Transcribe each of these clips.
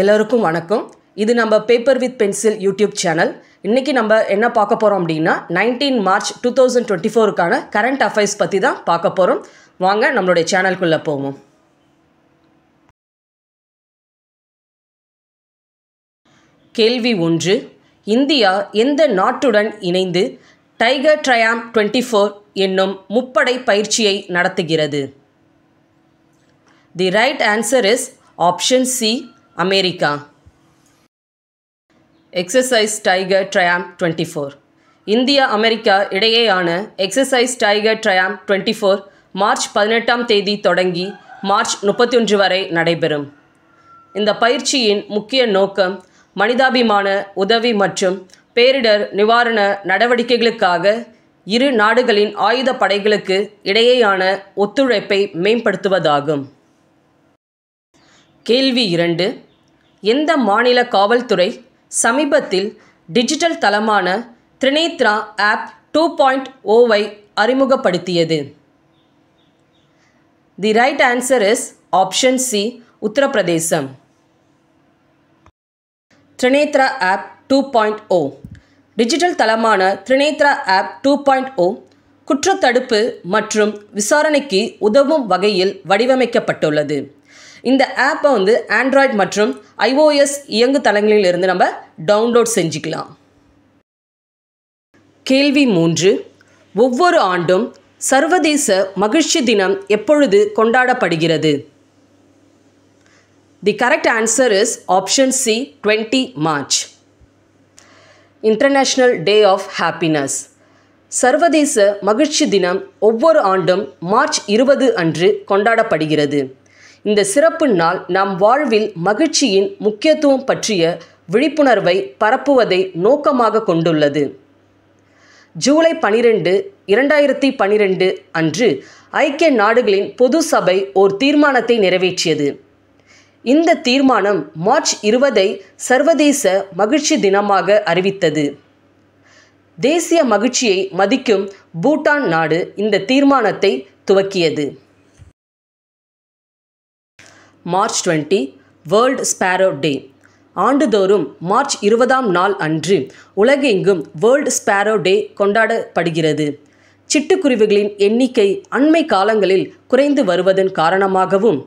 எல்லோருக்கும் வணக்கம் இது நம்ம paper with pencil YouTube channel இன்றைக்கி நம்ம என்ன பார்க்க போகிறோம் அப்படின்னா nineteen March two thousand twenty ஃபோருக்கான கரண்ட் அஃபேர்ஸ் பற்றி தான் பார்க்க போகிறோம் வாங்க நம்மளுடைய சேனல்குள்ளே போவோம் கேள்வி ஒன்று இந்தியா எந்த நாட்டுடன் இணைந்து டைகர் ட்ரயாம் டுவெண்ட்டி ஃபோர் என்னும் முப்படை பயிற்சியை நடத்துகிறது the right answer is option C அமெரிக்கா exercise tiger triumph twenty four India அமெரிக்கா இடையேயான exercise tiger triumph twenty four March பதினெட்டாம் தேதி தொடங்கி மார்ச் முப்பத்தி ஒன்று வரை நடைபெறும் இந்த பயிற்சியின் முக்கிய நோக்கம் மனிதாபிமான உதவி மற்றும் பேரிடர் நிவாரண நடவடிக்கைகளுக்காக இரு நாடுகளின் ஆயுத படைகளுக்கு இடையேயான ஒத்துழைப்பை மேம்படுத்துவதாகும் கேள்வி இரண்டு எந்த மாநில காவல்துறை சமீபத்தில் டிஜிட்டல் தளமான த்ரினேத்ரா ஆப் டூ பாயிண்ட் ஓவை அறிமுகப்படுத்தியது the right answer is option C Uttar Pradesh Trinetra app two point O digital தளமான Trinetra app two point O குற்றத்தடுப்பு மற்றும் விசாரணைக்கு உதவும் வகையில் வடிவமைக்கப்பட்டுள்ளது இந்த ஆப்பை வந்து ஆண்ட்ராய்ட் மற்றும் ஐஓஎஸ் இயங்கு தளங்களில் இருந்து நம்ம டவுன்லோட் செஞ்சுக்கலாம் கேள்வி மூன்று ஒவ்வொரு ஆண்டும் சர்வதேச மகிழ்ச்சி தினம் எப்பொழுது கொண்டாடப்படுகிறது the correct answer is option C twenty March international day of happiness சர்வதேச மகிழ்ச்சி தினம் ஒவ்வொரு ஆண்டும் மார்ச் இருபது அன்று கொண்டாடப்படுகிறது இந்த சிறப்பு நாள் நம் வாழ்வில் மகிழ்ச்சியின் முக்கியத்துவம் பற்றிய விழிப்புணர்வை பரப்புவதை நோக்கமாக கொண்டுள்ளது ஜூலை பனிரெண்டு இரண்டாயிரத்தி பனிரெண்டு அன்று ஐக்கிய நாடுகளின் பொது சபை ஓர் தீர்மானத்தை நிறைவேற்றியது இந்த தீர்மானம் மார்ச் இருபதை சர்வதேச மகிழ்ச்சி தினமாக அறிவித்தது தேசிய மகிழ்ச்சியை மதிக்கும் பூட்டான் நாடு இந்த தீர்மானத்தை துவக்கியது March twenty world sparrow day ஆண்டுதோறும் மார்ச் இருபதாம் நாள் அன்று உலகெங்கும் வேர்ல்டு ஸ்பேரோ டே கொண்டாடப்படுகிறது சிட்டுக்குருவிகளின் எண்ணிக்கை அண்மை காலங்களில் குறைந்து வருவதன் காரணமாகவும்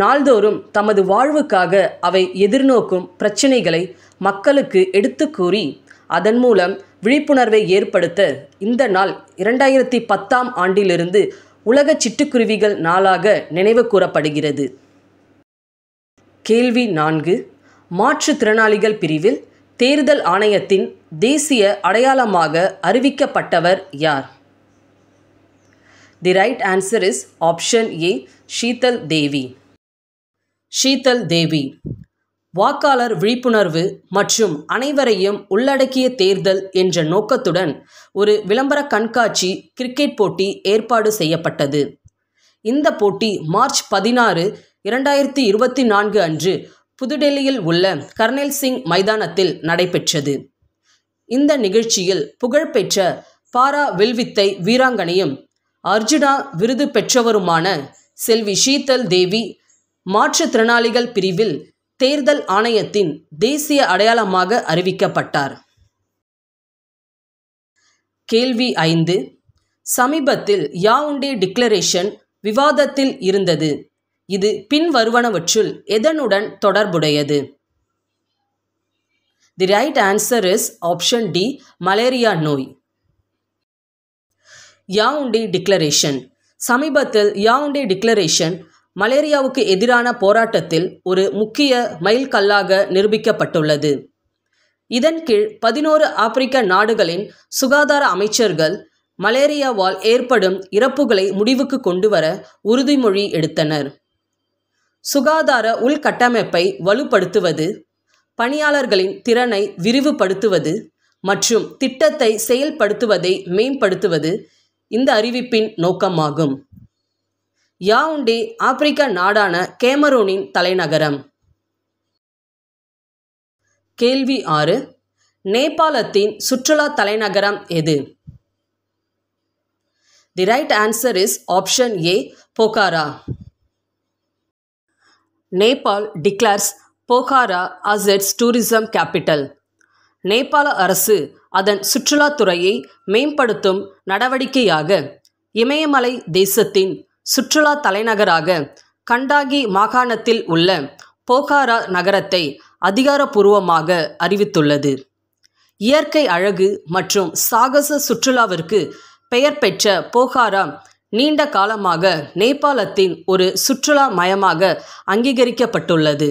நாள்தோறும் தமது வாழ்வுக்காக அவை எதிர்நோக்கும் பிரச்சினைகளை மக்களுக்கு எடுத்து கூறி அதன் மூலம் விழிப்புணர்வை ஏற்படுத்த இந்த நாள் இரண்டாயிரத்தி பத்தாம் ஆண்டிலிருந்து உலக சிட்டுக்குருவிகள் நாளாக நினைவு கூறப்படுகிறது கேள்வி நான்கு மாற்றுத்திறனாளிகள் பிரிவில் தேர்தல் ஆணையத்தின் தேசிய அடையாளமாக அறிவிக்கப்பட்டவர் யார் the right answer is option A Sheetal Devi Sheetal Devi வாக்காளர் விழிப்புணர்வு மற்றும் அனைவரையும் உள்ளடக்கிய தேர்தல் என்ற நோக்கத்துடன் ஒரு விளம்பர கண்காட்சி கிரிக்கெட் போட்டி ஏற்பாடு செய்யப்பட்டது இந்த போட்டி மார்ச் பதினாறு இரண்டாயிரத்தி இருபத்தி நான்கு அன்று புதுடெல்லியில் உள்ள கர்னேல் சிங் மைதானத்தில் நடைபெற்றது இந்த நிகழ்ச்சியில் புகழ்பெற்ற பாரா வில்வித்தை வீராங்கனையும் அர்ஜுனா விருது பெற்றவருமான செல்வி ஷீதல் தேவி மாற்றுத்திறனாளிகள் பிரிவில் தேர்தல் ஆணையத்தின் தேசிய அடையாளமாக அறிவிக்கப்பட்டார் கேள்வி ஐந்து சமீபத்தில் யாவுண்டே டிக்ளரேஷன் விவாதத்தில் இருந்தது இது பின்வருவனவற்றுள் எதனுடன் தொடர்புடையது the right answer is option D malaria நோய் யாவுண்டி டிக்ளரேஷன் சமீபத்தில் யாவுண்டி டிக்ளரேஷன் மலேரியாவுக்கு எதிரான போராட்டத்தில் ஒரு முக்கிய மைல்கல்லாக நிரூபிக்கப்பட்டுள்ளது இதன் கீழ் பதினோரு ஆப்பிரிக்க நாடுகளின் சுகாதார அமைச்சர்கள் மலேரியாவால் ஏற்படும் இறப்புகளை முடிவுக்கு கொண்டுவர உறுதிமொழி எடுத்தனர் சுகாதார உள்கட்டமைப்பை வலுப்படுத்துவது பணியாளர்களின் திறனை விரிவுபடுத்துவது மற்றும் திட்டத்தை செயல்படுத்துவதை மேம்படுத்துவது இந்த அறிவிப்பின் நோக்கமாகும் யாவுண்டே ஆப்பிரிக்க நாடான கேமரூனின் தலைநகரம் கேள்வி ஆறு நேபாளத்தின் சுற்றுலா தலைநகரம் எது the right answer is option A Pokhara Nepal declares Pokhara as its tourism capital நேபாள அரசு அதன் சுற்றுலாத்துறையை மேம்படுத்தும் நடவடிக்கையாக இமயமலை தேசத்தின் சுற்றுலா தலைநகராக கண்டாகி மாகாணத்தில் உள்ள போகாரா நகரத்தை அதிகாரப்பூர்வமாக அறிவித்துள்ளது இயற்கை அழகு மற்றும் சாகச சுற்றுலாவிற்கு பெயர் பெற்ற போகாரா நீண்ட காலமாக நேபாளத்தின் ஒரு சுற்றுலா மயமாக அங்கீகரிக்கப்பட்டுள்ளது